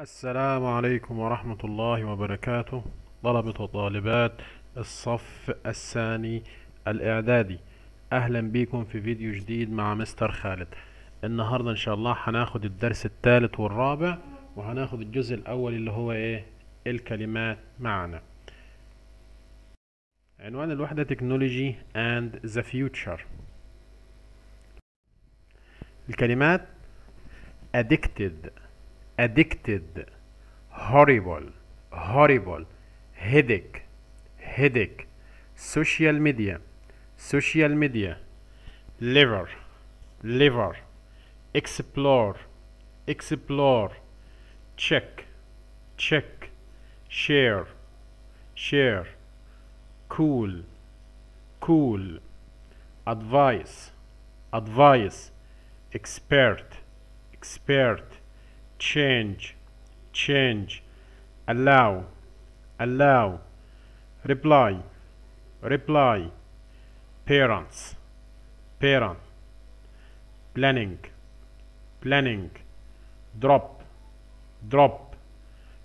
السلام عليكم ورحمة الله وبركاته طلبة وطالبات الصف الثاني الإعدادي أهلا بيكم في فيديو جديد مع مستر خالد النهاردة إن شاء الله هناخد الدرس الثالث والرابع وهناخد الجزء الأول اللي هو إيه الكلمات معنا عنوان الوحدة تكنولوجي and the future الكلمات addicted addicted horrible horrible headache headache social media social media liver liver explore explore check check share share cool cool advice advice expert expert change change allow allow reply reply parents parent planning planning drop drop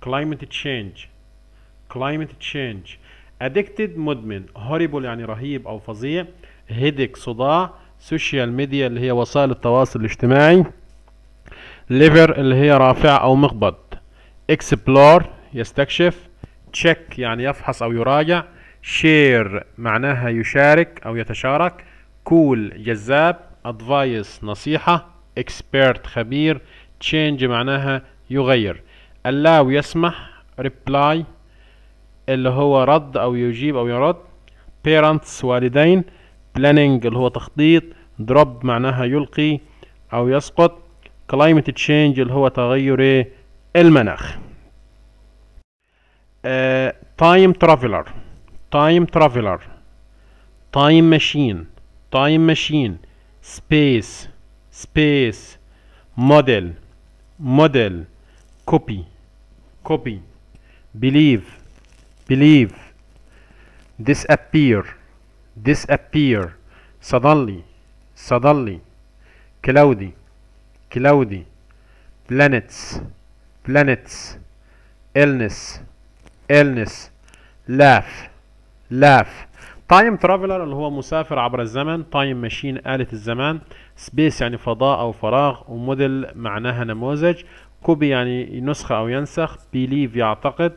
climate change climate change addicted مدمن horrible يعني رهيب او فظيع headache صداع social media اللي هي وسائل التواصل الاجتماعي lever اللي هي رافعة أو مقبض إكسبلور يستكشف تشيك يعني يفحص أو يراجع شير معناها يشارك أو يتشارك cool جذاب أدفايس نصيحة إكسبرت خبير تشينج معناها يغير اللاو يسمح ريبلاي اللي هو رد أو يجيب أو يرد parents والدين planning اللي هو تخطيط drop معناها يلقي أو يسقط كلايمت تشينج اللي هو تغير المناخ تايم ترافلر تايم ترافلر تايم ماشين تايم ماشين سبيس سبيس موديل موديل كوبي كوبي بليف بليف disappear disappear صدلي صدلي cloudy cloudy planets planets illness illness laugh laugh تايم ترافلر اللي هو مسافر عبر الزمن تايم ماشين آلة الزمان سبيس يعني فضاء أو فراغ وموديل معناها نموذج كوبي يعني نسخة أو ينسخ بيليف يعتقد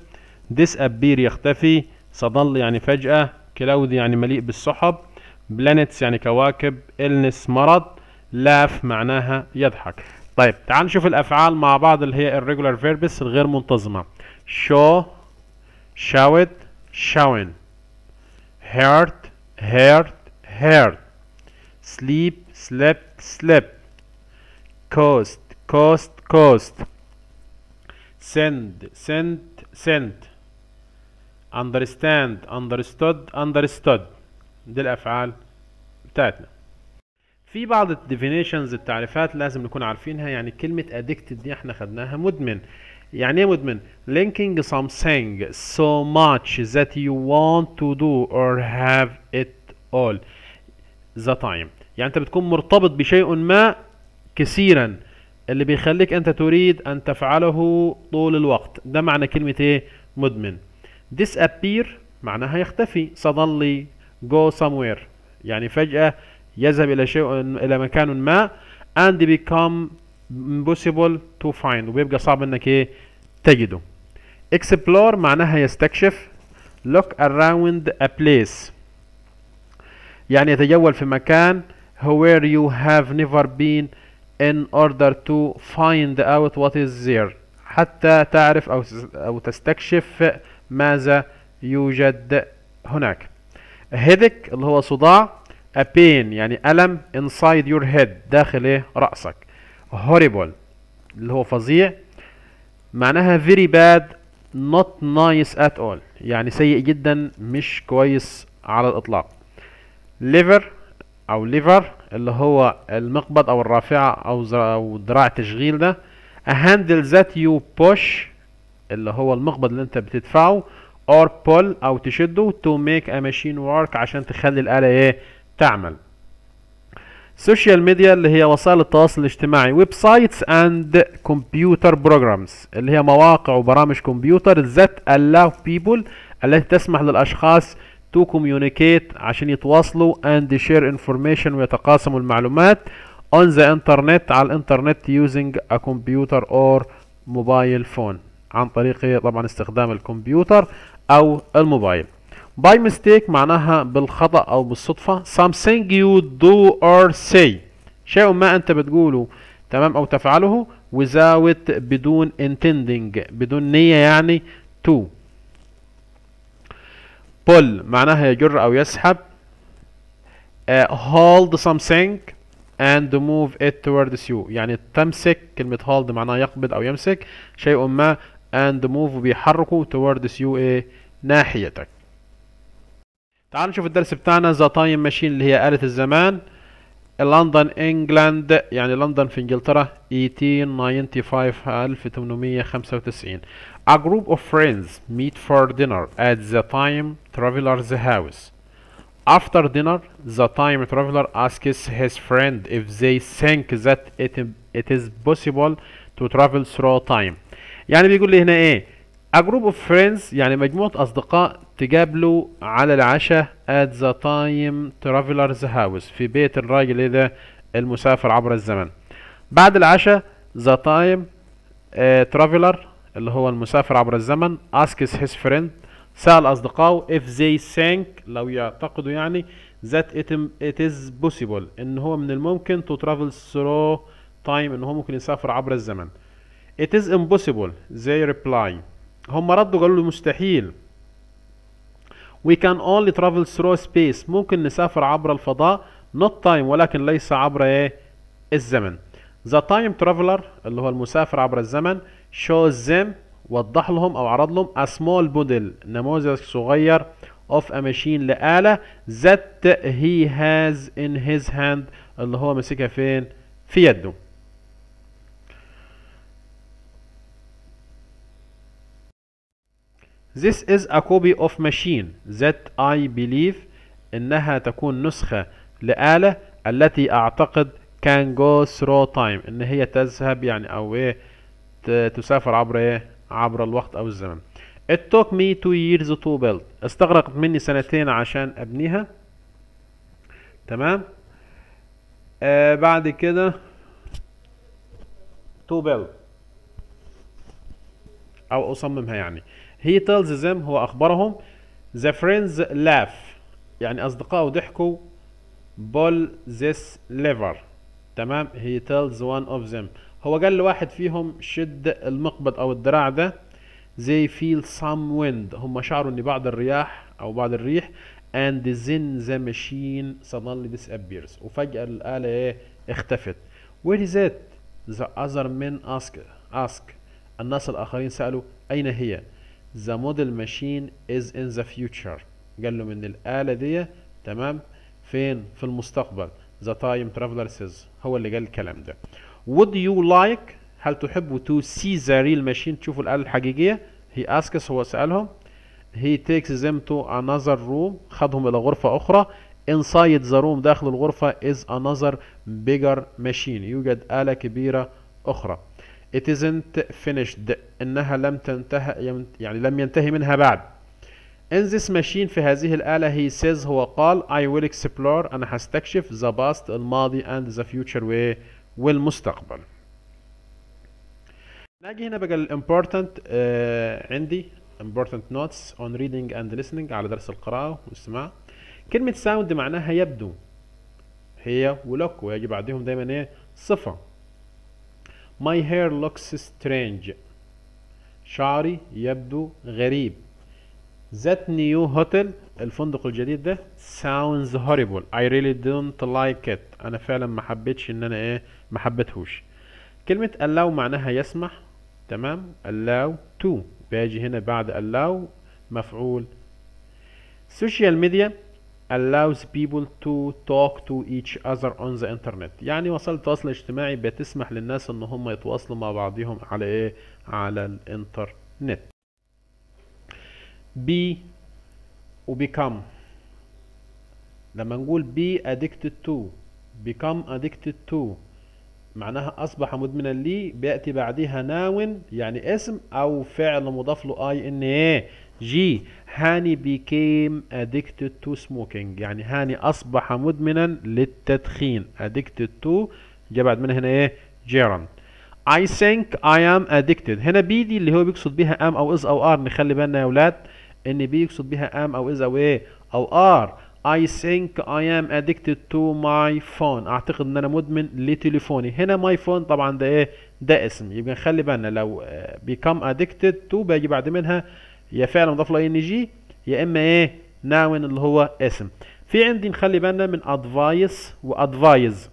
disappear يختفي سضل يعني فجأة كلاودي يعني مليء بالسحب بلانتس يعني كواكب إلنس مرض لاف معناها يضحك طيب تعال نشوف الافعال مع بعض اللي هي الريجولار فيربس الغير منتظمه شو شاوت شاون هيرت هيرت هيرت سليب سليب سليب كوست كوست كوست سند سند سند understand understood understood دي الافعال بتاعتنا في بعض الديفينيشنز التعريفات لازم نكون عارفينها يعني كلمة addicted دي احنا خدناها مدمن يعني ايه مدمن؟ linking something so much that you want to do or have it all the time يعني انت بتكون مرتبط بشيء ما كثيرا اللي بيخليك انت تريد ان تفعله طول الوقت ده معنى كلمة ايه؟ مدمن disappear معناها يختفي suddenly go somewhere يعني فجأة يذهب إلى شيء إلى مكان ما and become impossible to find وبيبقى صعب إنك إيه تجده explore معناها يستكشف look around a place يعني يتجول في مكان where you have never been in order to find out what is there حتى تعرف أو, أو تستكشف ماذا يوجد هناك headache اللي هو صداع a pain يعني ألم inside your head داخل ايه رأسك horrible اللي هو فظيع معناها very bad not nice at all يعني سيء جدا مش كويس على الإطلاق liver أو liver اللي هو المقبض أو الرافعة أو, أو ذراع تشغيل ده a handle that you push اللي هو المقبض اللي انت بتدفعه or pull أو تشده to make a machine work عشان تخلي الآلة ايه تعمل سوشيال ميديا اللي هي وسائل التواصل الاجتماعي ويب سايتس اند كمبيوتر بروجرامز اللي هي مواقع وبرامج كمبيوتر ذات الاو بيبل التي تسمح للاشخاص تو كوميونيكيت عشان يتواصلوا اند شير انفورميشن ويتقاسموا المعلومات اون ذا انترنت على الانترنت يوزنج ا كمبيوتر اور موبايل فون عن طريق طبعا استخدام الكمبيوتر او الموبايل باي ميستيك معناها بالخطأ أو بالصدفة something you do or say شيء ما أنت بتقوله تمام أو تفعله without بدون intending بدون نية يعني to pull معناها يجر أو يسحب uh, hold something and move it towards you يعني تمسك كلمة hold معناها يقبض أو يمسك شيء ما and move بيحركه towards you إيه ناحيتك تعالوا نشوف الدرس بتاعنا ذا تايم ماشين اللي هي آلة الزمان لندن انجلاند يعني لندن في انجلترا 1895 1895 A group of friends meet for dinner at the time traveler's house. After dinner, the time traveler asks his friend if they think that it, it is possible to travel through time. يعني بيقول لي هنا ايه؟ A group of friends يعني مجموعة أصدقاء تقابله على العشاء at the time traveler's house في بيت الراجل إذا المسافر عبر الزمن بعد العشاء the time uh, traveler اللي هو المسافر عبر الزمن asks his friend سأل أصدقائه if they think لو يعتقدوا يعني that it, it is possible إن هو من الممكن to travel through time إن هو ممكن يسافر عبر الزمن it is impossible they reply هم ردوا قالوا له مستحيل We can only travel through space ممكن نسافر عبر الفضاء not time ولكن ليس عبر ايه الزمن The time traveler اللي هو المسافر عبر الزمن shows them وضح لهم او عرض لهم a small model نموذج صغير of a machine لآلة that he has in his hand اللي هو ماسكها فين في يده This is a copy of machine that I believe إنها تكون نسخة لآلة التي أعتقد can go through time إن هي تذهب يعني أو إيه تسافر عبر إيه عبر الوقت أو الزمن It took me two years to build استغرقت مني سنتين عشان أبنيها تمام آه بعد كده to build أو أصممها يعني He tells them هو أخبرهم The friends laugh يعني أصدقائه ضحكوا بول this lever تمام He tells one of them هو قال لواحد فيهم شد المقبض أو الدراع ده They feel some wind هم شعروا إن بعض الرياح أو بعض الريح and then the machine suddenly disappears وفجأة الآلة إيه اختفت Where is it? The other men اسك ask الناس الآخرين سألوا أين هي؟ the model machine is in the future قال له ان الآلة دي تمام فين في المستقبل the time traveler says هو اللي قال الكلام ده would you like هل تحب to see the real machine تشوفوا الآلة الحقيقية he asks هو سألهم he takes them to another room خدهم إلى غرفة أخرى inside the room داخل الغرفة is another bigger machine يوجد آلة كبيرة أخرى it isn't finished انها لم تنتهي يعني لم ينتهي منها بعد in this machine في هذه الآلة he says هو قال I will explore أنا هستكشف the past الماضي and the future way والمستقبل ناجي هنا بقى important uh, آه، عندي important notes on reading and listening على درس القراءة والاستماع كلمة sound معناها يبدو هي ولوك ويجي بعدهم دايما ايه صفة My hair looks strange شعري يبدو غريب That new hotel الفندق الجديد ده sounds horrible I really don't like it أنا فعلا ما حبيتش إن أنا إيه ما حبيتهوش كلمة allow معناها يسمح تمام allow to باجي هنا بعد allow مفعول سوشيال ميديا allows people to talk to each other on the internet يعني وسائل التواصل الاجتماعي بتسمح للناس ان هم يتواصلوا مع بعضهم على ايه على الانترنت be وبيكام لما نقول be addicted to become addicted to معناها أصبح مدمنا لي بيأتي بعدها ناون يعني اسم أو فعل مضاف له أي إن إيه جي هاني became addicted to smoking يعني هاني أصبح مدمنا للتدخين addicted to جاء بعد منها هنا إيه gerund I think I am addicted هنا بي دي اللي هو بيقصد بيها ام أو از أو ار نخلي بالنا يا ولاد إن بي يقصد بيها ام أو از أو إيه أو ار I think I am addicted to my phone أعتقد إن أنا مدمن لتليفوني هنا my phone طبعا ده إيه ده اسم يبقى نخلي بالنا لو آه، become addicted to بيجي بعد منها يا فعل مضاف له ان جي يا اما ايه ناون اللي هو اسم في عندي نخلي بالنا من ادفايس وادفايز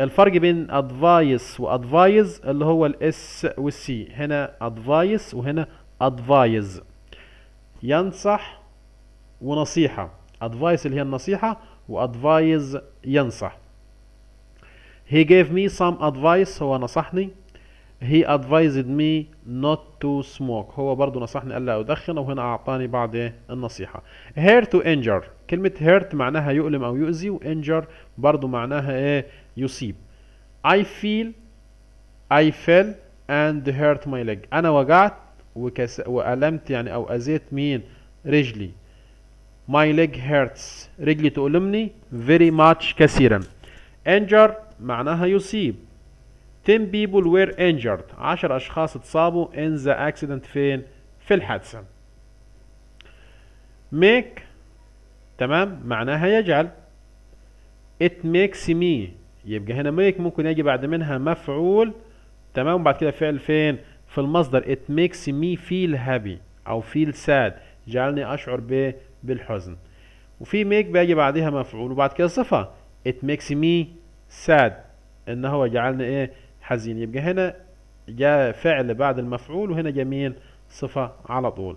الفرق بين ادفايس وادفايز اللي هو الاس والسي هنا ادفايس وهنا ادفايز ينصح ونصيحة ادفايس اللي هي النصيحة وادفايز ينصح he gave me some advice هو نصحني he advised me not to smoke هو برضه نصحني ألا أدخن وهنا أعطاني بعض النصيحة هير تو انجر كلمة هيرت معناها يؤلم أو يؤذي وانجر برضه معناها إيه يصيب I feel I fell and hurt my leg أنا وجعت وكس... وألمت يعني أو أذيت مين رجلي my leg hurts رجلي تؤلمني very much كثيرا injure معناها يصيب 10 people were injured 10 اشخاص اتصابوا in the accident فين في الحادثة make تمام معناها يجعل it makes me يبقى هنا make ممكن يجي بعد منها مفعول تمام وبعد كده فعل فين في المصدر it makes me feel happy او feel sad جعلني اشعر ب بالحزن وفي make بيجي بعدها مفعول وبعد كده صفة it makes me sad ان هو جعلني ايه حزين يبقى هنا جاء فعل بعد المفعول وهنا جميل صفة على طول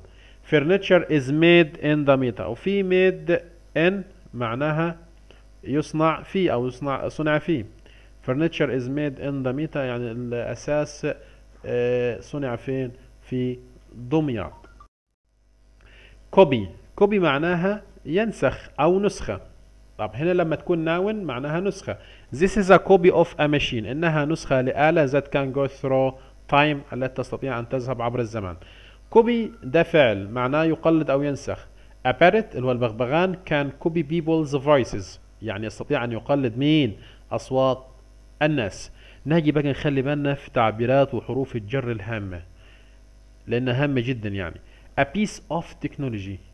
furniture is made in the meter وفي made in معناها يصنع فيه أو يصنع صنع فيه furniture is made in the meter يعني الأساس آه، صنع فين في دمياط copy copy معناها ينسخ أو نسخة طب هنا لما تكون ناون معناها نسخة This is a copy of a machine إنها نسخة لآلة that can go through time التي تستطيع أن تذهب عبر الزمن كوبي ده فعل معناه يقلد أو ينسخ A parrot اللي هو البغبغان can copy people's voices يعني يستطيع أن يقلد مين أصوات الناس نجي بقى نخلي بالنا في تعبيرات وحروف الجر الهامة لأنها هامة جدا يعني A piece of technology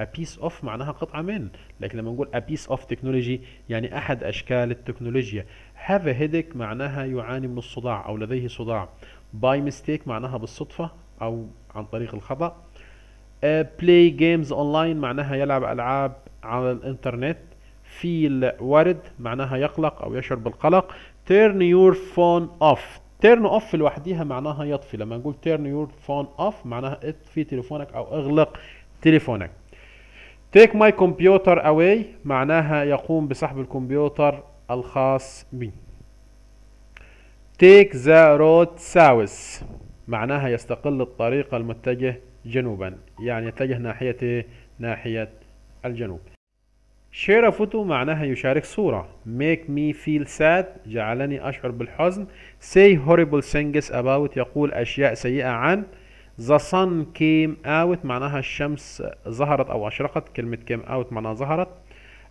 a piece of معناها قطعة من لكن لما نقول a piece of technology يعني أحد أشكال التكنولوجيا have a headache معناها يعاني من الصداع أو لديه صداع by mistake معناها بالصدفة أو عن طريق الخطأ uh, play games online معناها يلعب ألعاب على الإنترنت feel worried معناها يقلق أو يشعر بالقلق turn your phone off turn off لوحديها معناها يطفي لما نقول turn your phone off معناها اطفي تليفونك او اغلق تليفونك take my computer away معناها يقوم بسحب الكمبيوتر الخاص بي take the road south معناها يستقل الطريق المتجه جنوبا يعني يتجه ناحية ناحية الجنوب share a photo معناها يشارك صورة make me feel sad جعلني أشعر بالحزن say horrible things about يقول أشياء سيئة عن ذا sun came out معناها الشمس ظهرت او اشرقت كلمة came out معناها ظهرت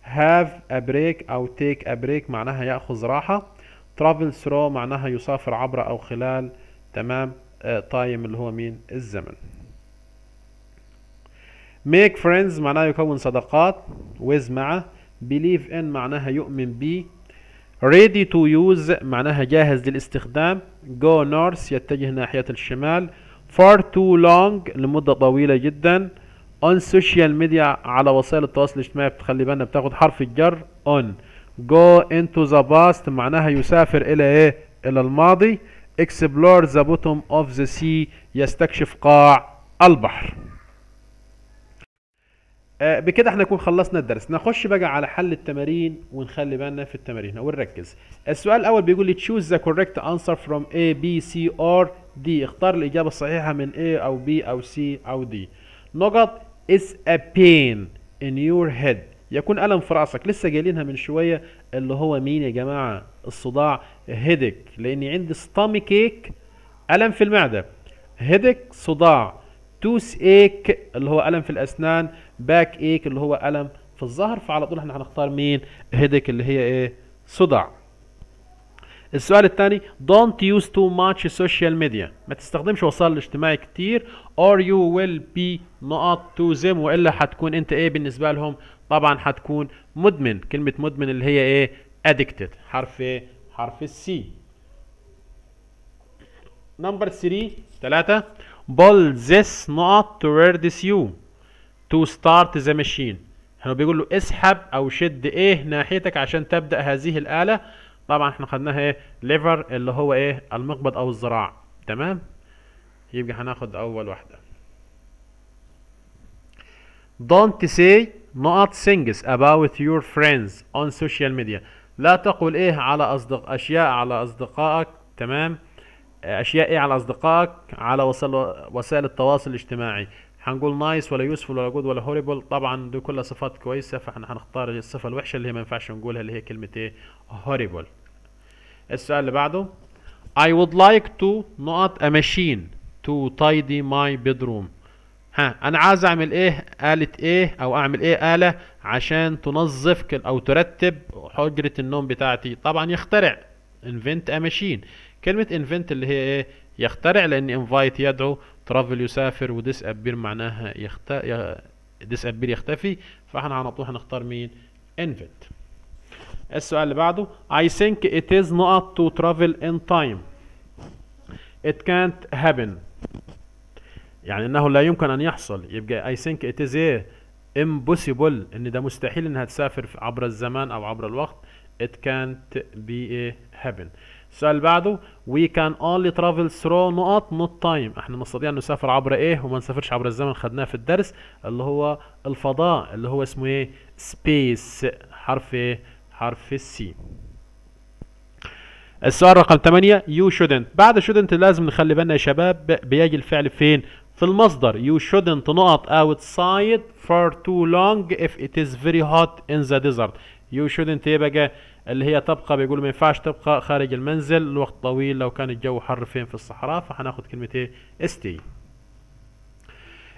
have a break او take a break معناها يأخذ راحة travel through معناها يسافر عبر او خلال تمام تايم آه، اللي هو مين الزمن make friends معناها يكون صداقات with مع believe in معناها يؤمن ب ready to use معناها جاهز للاستخدام go north يتجه ناحية الشمال far too long لمدة طويلة جدا on social media على وسائل التواصل الاجتماعي بتخلي بالنا بتاخد حرف الجر on go into the past معناها يسافر إلى إيه؟ إلى الماضي explore the bottom of the sea يستكشف قاع البحر آه، بكده احنا نكون خلصنا الدرس نخش بقى على حل التمارين ونخلي بالنا في التمارين ونركز السؤال الاول بيقول لي choose the correct answer from A B C or D اختار الاجابه الصحيحه من A او B او C او D نقط is a pain in your head يكون الم في راسك لسه جايلينها من شويه اللي هو مين يا جماعه الصداع هيدك لاني عندي stomach ache الم في المعده هيدك صداع توس ايك اللي هو الم في الاسنان باك ايك اللي هو الم في الظهر فعلى طول احنا هنختار مين هيدك اللي هي ايه صداع السؤال الثاني don't use too much social media ما تستخدمش وسائل الاجتماعي كتير or you will be not to them والا هتكون انت ايه بالنسبه لهم طبعا هتكون مدمن كلمه مدمن اللي هي ايه addicted حرف ايه حرف السي نمبر 3 3 pull this نقط towards you to start the machine هو بيقول له اسحب او شد ايه ناحيتك عشان تبدا هذه الاله طبعا احنا خدناها ايه ليفر اللي هو ايه المقبض او الذراع تمام يبقى هناخد اول واحده don't say not things about your friends on social media لا تقول ايه على اصدق اشياء على اصدقائك تمام اشياء ايه على اصدقائك على وسائل التواصل الاجتماعي هنقول نايس ولا يوسفول ولا جود ولا هوريبل طبعا دي كلها صفات كويسه فاحنا هنختار الصفه الوحشه اللي هي ما ينفعش نقولها اللي هي كلمه ايه هوريبل السؤال اللي بعده I would like to نقط a machine to tidy my bedroom ها انا عايز اعمل ايه آلة ايه او اعمل ايه آلة عشان تنظف او ترتب حجرة النوم بتاعتي طبعا يخترع invent a machine كلمه انفنت اللي هي ايه يخترع لان انفايت يدعو ترافل يسافر وديس ابير معناها يخت... ديس ابير يختفي فاحنا على طول هنختار مين انفنت السؤال اللي بعده I think it is not to travel in time it can't happen يعني انه لا يمكن ان يحصل يبقى I think it is ايه impossible ان ده مستحيل انها تسافر عبر الزمان او عبر الوقت it can't be a إيه؟ happen السؤال اللي بعده وي كان اونلي ترافل ثرو نقط نوت تايم احنا نستطيع ان نسافر عبر ايه وما نسافرش عبر الزمن خدناه في الدرس اللي هو الفضاء اللي هو اسمه ايه سبيس حرف ايه حرف السي السؤال رقم 8 يو شودنت بعد شودنت لازم نخلي بالنا يا شباب بيجي الفعل فين في المصدر يو شودنت نقط سايد فار تو لونج اف ات از فيري هوت ان ذا ديزرت يو شودنت ايه بقى اللي هي تبقى بيقولوا ما ينفعش تبقى خارج المنزل لوقت طويل لو كان الجو حر فين في الصحراء فحناخد كلمة ايه استي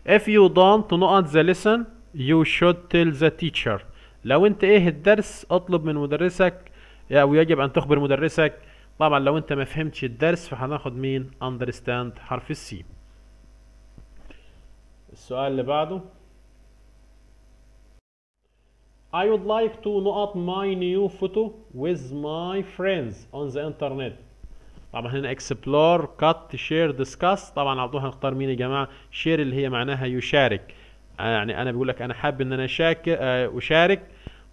if you don't not the lesson you should tell the teacher لو انت ايه الدرس اطلب من مدرسك او يجب ان تخبر مدرسك طبعا لو انت ما فهمتش الدرس فحناخد مين understand حرف السي السؤال اللي بعده I would like to نقط my new photo with my friends on the internet طبعا هنا explore cut share discuss طبعا على طول هنختار مين يا جماعه share اللي هي معناها يشارك آه، يعني انا بقول لك انا حابب ان انا شاكر آه، اشارك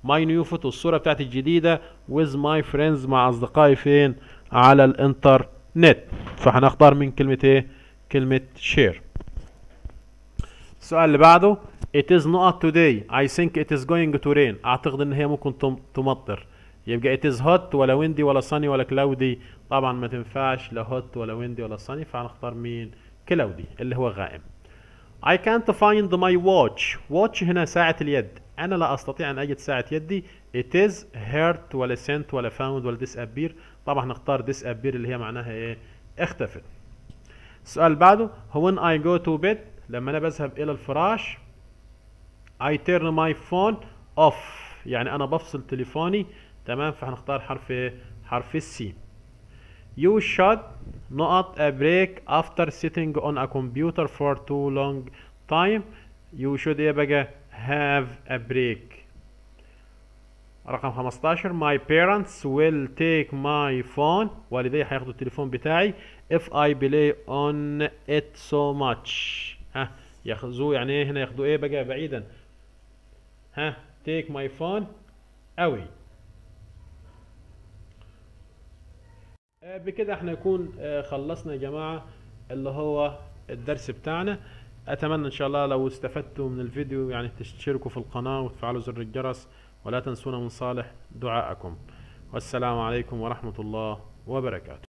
ماي نيو فوتو الصوره بتاعتي الجديده with ماي فريندز مع اصدقائي فين على الانترنت فهنختار من كلمه ايه كلمه شير السؤال اللي بعده It is not today. I think it is going to rain. أعتقد إن هي ممكن تمطر. يبقى it is hot ولا windy ولا sunny ولا cloudy. طبعا ما تنفعش لا hot ولا windy ولا sunny فهنختار مين؟ cloudy اللي هو غائم. I can't find my watch. watch هنا ساعة اليد. أنا لا أستطيع أن أجد ساعة يدي. It is hurt ولا sent ولا found ولا disappear. طبعا هنختار disappear اللي هي معناها إيه؟ اختفت. السؤال اللي بعده when I go to bed لما أنا بذهب إلى الفراش I turn my phone off يعني انا بفصل تليفوني تمام فهنختار حرف حرف السي You should not a break after sitting on a computer for too long time You should ايه بقى have a break رقم 15 My parents will take my phone والدي هياخدوا التليفون بتاعي if I play on it so much ها ياخذوه يعني هنا ياخدوا ايه بقى بعيدا ها take my phone away آه, بكده احنا نكون آه, خلصنا يا جماعة اللي هو الدرس بتاعنا اتمنى ان شاء الله لو استفدتوا من الفيديو يعني تشتركوا في القناة وتفعلوا زر الجرس ولا تنسونا من صالح دعائكم والسلام عليكم ورحمة الله وبركاته